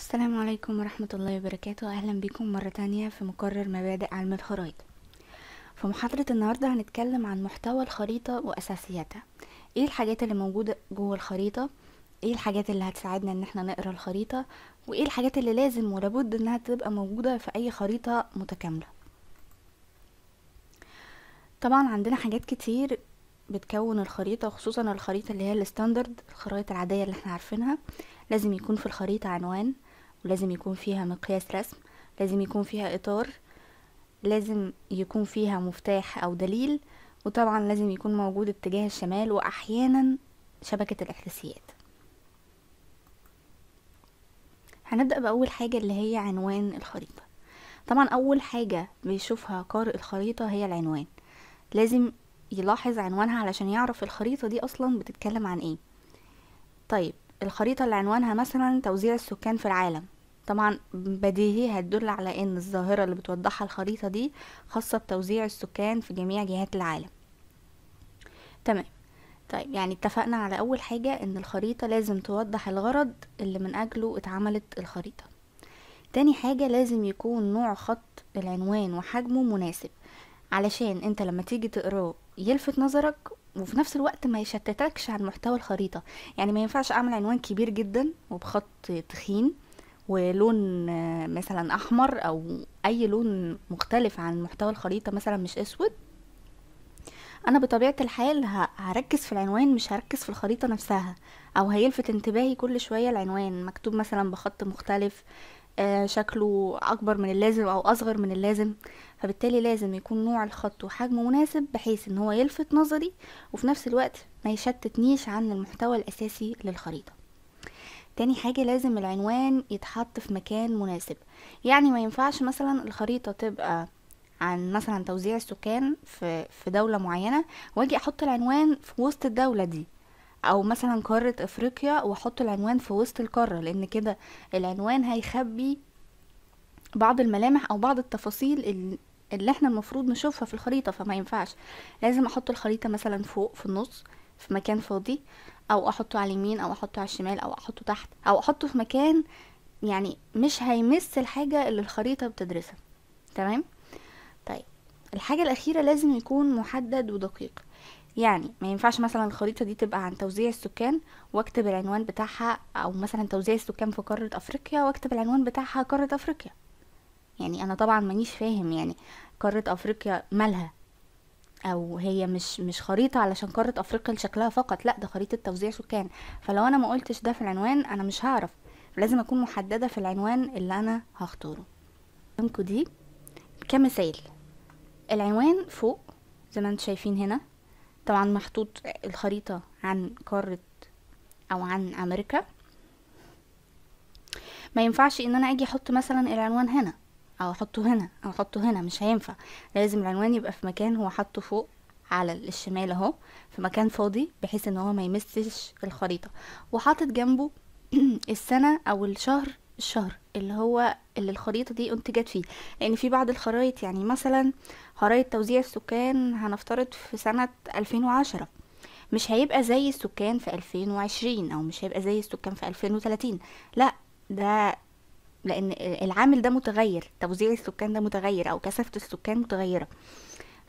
السلام عليكم ورحمة الله وبركاته أهلا بكم مرة تانية في مقرر مبادئ علم الخرائط في محاضرة النهاردة هنتكلم عن محتوى الخريطة وأساسياتها ايه الحاجات اللي موجودة جوه الخريطة ايه الحاجات اللي هتساعدنا ان احنا نقرا الخريطة وايه الحاجات اللي لازم ولابد انها تبقى موجودة في اي خريطة متكاملة طبعا عندنا حاجات كتير بتكون الخريطة خصوصا الخريطة اللي هي الستاندرد الخرائط العادية اللي احنا عارفينها لازم يكون في الخريطة عنوان ولازم يكون فيها مقياس رسم لازم يكون فيها إطار لازم يكون فيها مفتاح أو دليل وطبعا لازم يكون موجود اتجاه الشمال وأحيانا شبكة الإحداثيات هنبدأ بأول حاجة اللي هي عنوان الخريطة طبعا أول حاجة بيشوفها قارئ الخريطة هي العنوان لازم يلاحظ عنوانها علشان يعرف الخريطة دي أصلا بتتكلم عن ايه طيب الخريطة اللي عنوانها مثلا توزيع السكان في العالم طبعا بديهي هتدل على ان الظاهرة اللي بتوضحها الخريطة دي خاصة بتوزيع السكان في جميع جهات العالم تمام طيب يعني اتفقنا على اول حاجة ان الخريطة لازم توضح الغرض اللي من اجله اتعملت الخريطة تاني حاجة لازم يكون نوع خط العنوان وحجمه مناسب علشان انت لما تيجي تقراه يلفت نظرك وفي نفس الوقت ما يشتتكش عن محتوى الخريطة يعني ما ينفعش اعمل عنوان كبير جدا وبخط تخين ولون آه، مثلا احمر او اي لون مختلف عن محتوى الخريطة مثلا مش اسود انا بطبيعة الحال هركز في العنوان مش هركز في الخريطة نفسها او هيلفت انتباهي كل شوية العنوان مكتوب مثلا بخط مختلف آه، شكله اكبر من اللازم او اصغر من اللازم فبالتالي لازم يكون نوع الخط وحجمه مناسب بحيث ان هو يلفت نظري وفي نفس الوقت ما يشتتنيش عن المحتوى الاساسي للخريطه تاني حاجة لازم العنوان يتحط في مكان مناسب يعني ما ينفعش مثلا الخريطة تبقى عن مثلا توزيع السكان في, في دولة معينة واجي احط العنوان في وسط الدولة دي او مثلا قاره افريقيا واحط العنوان في وسط القاره لان كده العنوان هيخبي بعض الملامح او بعض التفاصيل اللي احنا المفروض نشوفها في الخريطه فما ينفعش لازم احط الخريطه مثلا فوق في النص في مكان فاضي او احطه على اليمين او احطه على الشمال او احطه تحت او احطه في مكان يعني مش هيمس الحاجه اللي الخريطه بتدرسها تمام طيب الحاجه الاخيره لازم يكون محدد ودقيق يعني ما ينفعش مثلا الخريطة دي تبقى عن توزيع السكان واكتب العنوان بتاعها او مثلا توزيع السكان في قارة افريقيا واكتب العنوان بتاعها قارة افريقيا يعني انا طبعا مانيش فاهم يعني قارة افريقيا مالها او هي مش مش خريطة علشان قارة افريقيا لشكلها فقط لا ده خريطة توزيع سكان فلو انا ما قلتش ده في العنوان انا مش هعرف لازم اكون محددة في العنوان اللي انا هختاره دي كمثال العنوان فوق زي ما انتم شايفين هنا طبعا محطوط الخريطة عن قارة او عن امريكا ما ينفعش ان انا اجي احط مثلا العنوان هنا او احطه هنا او احطه هنا مش هينفع لازم العنوان يبقى في مكان هو حاطه فوق على الشمال اهو في مكان فاضي بحيث ان هو ما يمسش الخريطة وحاطط جنبه السنة او الشهر الشهر اللي هو اللي الخريطة دي انتجت فيه لان في بعض الخرايط يعني مثلا خرايط توزيع السكان هنفترض في سنة 2010 مش هيبقى زي السكان في 2020 او مش هيبقى زي السكان في 2030 لا ده لان العامل ده متغير توزيع السكان ده متغير او كثافة السكان متغيرة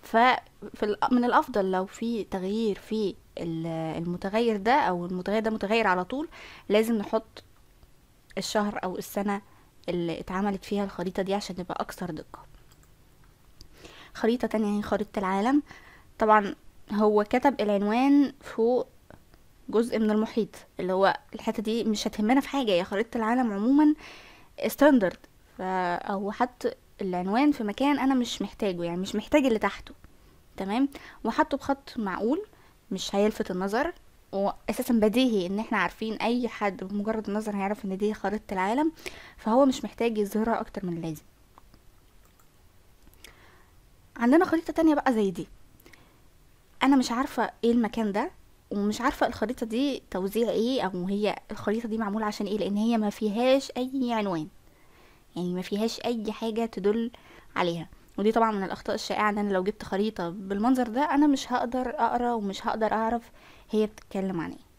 فمن الافضل لو في تغيير في المتغير ده او المتغير ده متغير على طول لازم نحط الشهر أو السنة اللي اتعملت فيها الخريطة دي عشان تبقى أكثر دقة خريطة تانية هي خريطة العالم طبعا هو كتب العنوان فوق جزء من المحيط اللي هو الحتة دي مش هتهمنا في حاجة هي خريطة العالم عموما ستاندرد فهو حط العنوان في مكان انا مش محتاجه يعني مش محتاج اللي تحته تمام وحطه بخط معقول مش هيلفت النظر واساسا بديهي ان احنا عارفين اي حد بمجرد النظر هيعرف ان دي خريطة العالم فهو مش محتاج يظهرها اكتر من اللازم عندنا خريطة تانية بقى زي دي انا مش عارفة ايه المكان ده ومش عارفه الخريطه دي توزيع ايه او هي الخريطه دي معموله عشان ايه لان هي ما فيهاش اي عنوان يعني ما فيهاش اي حاجه تدل عليها ودي طبعا من الاخطاء الشائعه ان انا لو جبت خريطه بالمنظر ده انا مش هقدر اقرا ومش هقدر اعرف هي بتتكلم عن ايه